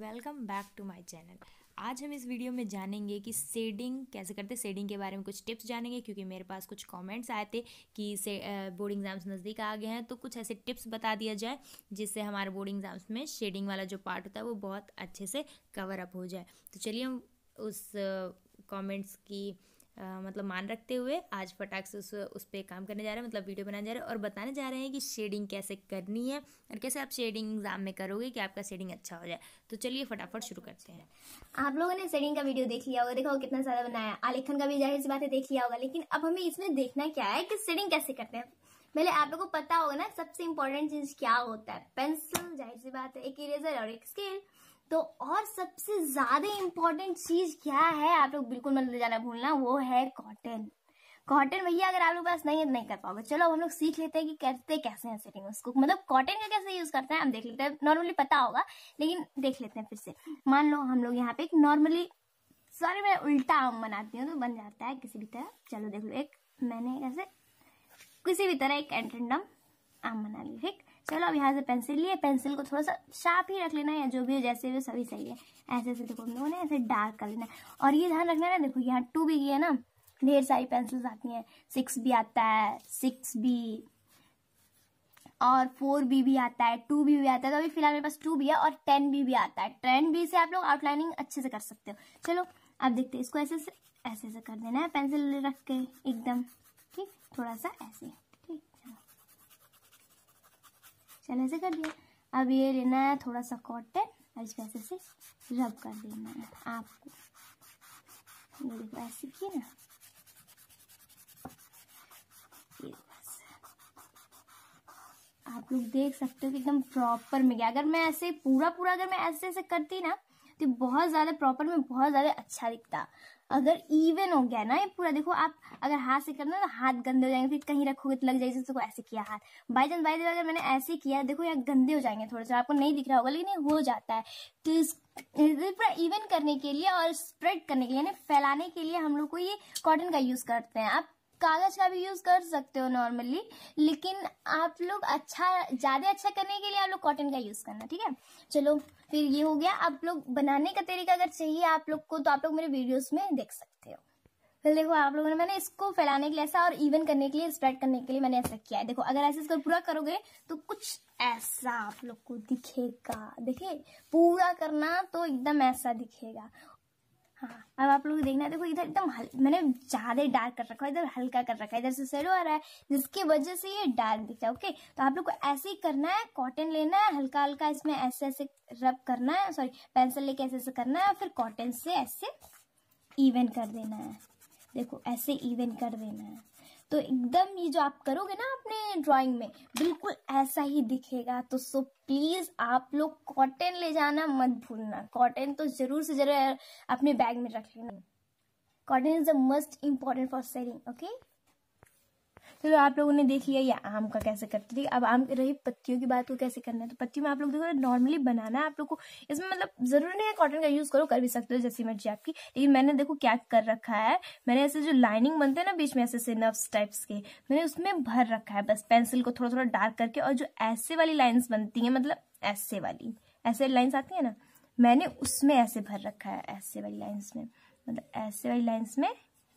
welcome back to my channel आज हम इस वीडियो में जानेंगे कि सेडिंग कैसे करते हैं सेडिंग के बारे में कुछ टिप्स जानेंगे क्योंकि मेरे पास कुछ कमेंट्स आए थे कि से बोर्ड एग्ज़ाम्स नज़दीक आ गए हैं तो कुछ ऐसे टिप्स बता दिया जाए जिससे हमारे बोर्ड एग्ज़ाम्स में शेडिंग वाला जो पार्ट होता है वो बहुत अच्छे से कवर अप हो जाए तो चलिए हम उस कॉमेंट्स की आ, मतलब मान रखते हुए आज फटाक से उस उस पर काम करने जा रहे हैं मतलब वीडियो बनाने जा रहे हैं और बताने जा रहे हैं कि शेडिंग कैसे करनी है और कैसे आप शेडिंग एग्जाम में करोगे कि आपका शेडिंग अच्छा हो जाए तो चलिए फटाफट शुरू करते हैं आप लोगों ने शेडिंग का वीडियो देख लिया होगा देखो कितना ज़्यादा बनाया आलेखन का भी जाहिर सी बात है देख लिया होगा लेकिन अब हमें इसमें देखना क्या है कि शेडिंग कैसे करते हैं पहले आप लोगों को पता होगा ना सबसे इम्पोर्टेंट चीज क्या होता है पेंसिल जाहिर सी बात है एक इरेजर और एक स्केल तो और सबसे ज्यादा इम्पोर्टेंट चीज क्या है आप लोग बिल्कुल मत ले जाना भूलना वो है कॉटन कॉटन भैया अगर आप लोग पास नहीं है तो नहीं कर पाओगे चलो हम लोग सीख लेते हैं कि करते कैसे हैं सेटिंग उसको मतलब कॉटन का कैसे यूज करते हैं हम देख लेते हैं नॉर्मली पता होगा लेकिन देख लेते हैं फिर से मान लो हम लोग यहाँ पे एक नॉर्मली सॉरी मैं उल्टा आम बनाती हूँ तो बन जाता है किसी भी तरह चलो देख लो एक मैंने कैसे किसी भी तरह एक एंटेंडम आम बना ली ठीक चलो अब यहाँ से पेंसिल लिए पेंसिल को थोड़ा सा शार्प ही रख लेना है जो भी हो जैसे भी सभी सही है ऐसे ऐसे देखो हम लोगों ने ऐसे डार्क कर लेना है और ये ध्यान रखना ना देखो यहाँ टू बी की है ना ढेर सारी पेंसिल्स आती हैं सिक्स बी आता है सिक्स बी और फोर बी भी आता है टू बी भी आता है तो अभी फिलहाल मेरे पास टू बी है और टेन बी भी आता है टेन बी से आप लोग आउटलाइनिंग अच्छे से कर सकते हो चलो आप देखते हैं इसको ऐसे ऐसे ऐसे कर देना है पेंसिल रख के एकदम ठीक थोड़ा सा ऐसे चलो ऐसे कर दिया अब ये लेना है थोड़ा सा कॉटन और इसको ऐसे से रब कर देना है आपको ये देखो ऐसे किए ना आप लोग देख सकते हो कि एकदम प्रॉपर में गया अगर मैं ऐसे पूरा पूरा अगर मैं ऐसे ऐसे करती ना तो बहुत ज़्यादा प्रॉपर में बहुत ज़्यादा अच्छा दिखता अगर इवन हो गया ना ये पूरा देखो आप अगर हाथ से करना तो हाथ गंदे हो जाएंगे फिर कहीं रखोगे तो लग जाएगी तो ऐसे किया हाथ बाई चांस बाई अगर मैंने ऐसे किया देखो यार गंदे हो जाएंगे थोड़ा सा आपको नहीं दिख रहा होगा लेकिन ये हो जाता है तो पूरा इवन करने के लिए और स्प्रेड करने के लिए यानी फैलाने के लिए हम लोग को ये कॉटन का यूज करते हैं आप कागज का भी यूज कर सकते हो नॉर्मली लेकिन आप लोग अच्छा ज्यादा अच्छा करने के लिए आप लोग कॉटन का यूज करना ठीक है चलो फिर ये हो गया आप लोग बनाने का तरीका अगर चाहिए आप लोग को तो आप लोग मेरे वीडियोस में देख सकते हो फिर देखो आप लोगों ने मैंने इसको फैलाने के लिए ऐसा और इवन करने के लिए स्प्रेड करने के लिए मैंने ऐसा किया है देखो अगर ऐसे इसको पूरा करोगे तो कुछ ऐसा आप लोग को दिखेगा देखिए पूरा करना तो एकदम ऐसा दिखेगा हाँ अब आप लोग देखना देखो इधर एकदम मैंने ज्यादा डार्क कर रखा है इधर हल्का कर रखा है इधर से शेडो आ रहा है जिसकी वजह से ये डार्क दिख रहा है ओके तो आप लोग को ऐसे ही करना है कॉटन लेना है हल्का हल्का इसमें ऐसे ऐसे रब करना है सॉरी पेंसिल लेके ऐसे ऐसे करना है फिर कॉटन से ऐसे इवेंट कर देना है देखो ऐसे इवेंट कर देना है तो एकदम ये जो आप करोगे ना अपने ड्राइंग में बिल्कुल ऐसा ही दिखेगा तो सो प्लीज आप लोग कॉटन ले जाना मत भूलना कॉटन तो जरूर से जरूर अपने बैग में रख लेना cotton is the most important for selling okay चलो तो आप लोगों ने देख लिया ये आम का कैसे करते थे अब आम रही पत्तियों की बात को कैसे करना है तो पत्तियों में आप लोग देखो नॉर्मली बनाना है आप लोग को इसमें मतलब जरूरी नहीं है कॉटन का यूज करो कर भी सकते हो जैसी मर्जी आपकी लेकिन मैंने देखो क्या कर रखा है मैंने ऐसे जो लाइनिंग बनते हैं ना बीच में ऐसे ऐसे नर्व्स टाइप्स के मैंने उसमें भर रखा है बस पेंसिल को थोड़ा थोड़ा डार्क करके और जो ऐसे वाली लाइन्स बनती है मतलब ऐसे वाली ऐसे लाइन्स आती है ना मैंने उसमें ऐसे भर रखा है ऐसे वाली लाइन्स में मतलब ऐसे वाली लाइन्स में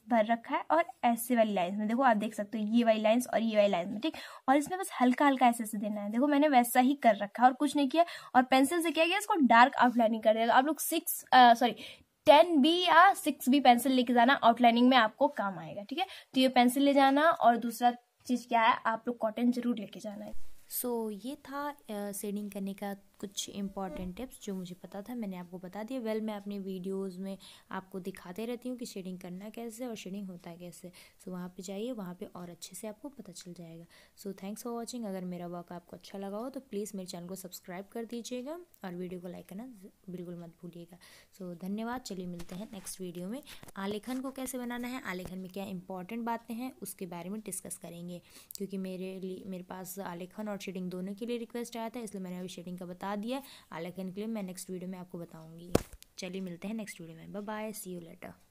भर रखा है और ऐसे वाली लाइन्स में देखो आप देख सकते हो ये वाली लाइन्स और ये वाली लाइन्स में ठीक और इसमें बस हल्का हल्का ऐसे ऐसे देना है देखो मैंने वैसा ही कर रखा है और कुछ नहीं किया और पेंसिल से किया गया इसको डार्क आउटलाइनिंग कर देगा आप लोग सिक्स सॉरी टेन बी या सिक्स बी पेंसिल लेके जाना आउटलाइनिंग में आपको काम आएगा ठीक है तो ये पेंसिल ले जाना और दूसरा चीज़ क्या है आप लोग कॉटन जरूर लेके जाना है सो so, ये था शेडिंग uh, करने का कुछ इंपॉर्टेंट टिप्स जो मुझे पता था मैंने आपको बता दिया वेल मैं अपनी वीडियोस में आपको दिखाते रहती हूँ कि शेडिंग करना कैसे और शेडिंग होता है कैसे सो so, वहाँ पे जाइए वहाँ पे और अच्छे से आपको पता चल जाएगा सो थैंक्स फॉर वॉचिंग अगर मेरा वर्क आपको अच्छा लगा हो तो प्लीज़ मेरे चैनल को सब्सक्राइब कर दीजिएगा और वीडियो को लाइक करना बिल्कुल मत भूलिएगा सो so, धन्यवाद चलिए मिलते हैं नेक्स्ट वीडियो में आलेखन को कैसे बनाना है आलेखन में क्या इंपॉर्टेंट बातें हैं उसके बारे में डिस्कस करेंगे क्योंकि मेरे लिए मेरे पास आलेखन और शेडिंग दोनों के लिए रिक्वेस्ट आया था इसलिए मैंने अभी शेडिंग का बता बता दिया है आइकन के लिए मैं नेक्स्ट वीडियो में आपको बताऊँगी चलिए मिलते हैं नेक्स्ट वीडियो में बाय सी यू लेटर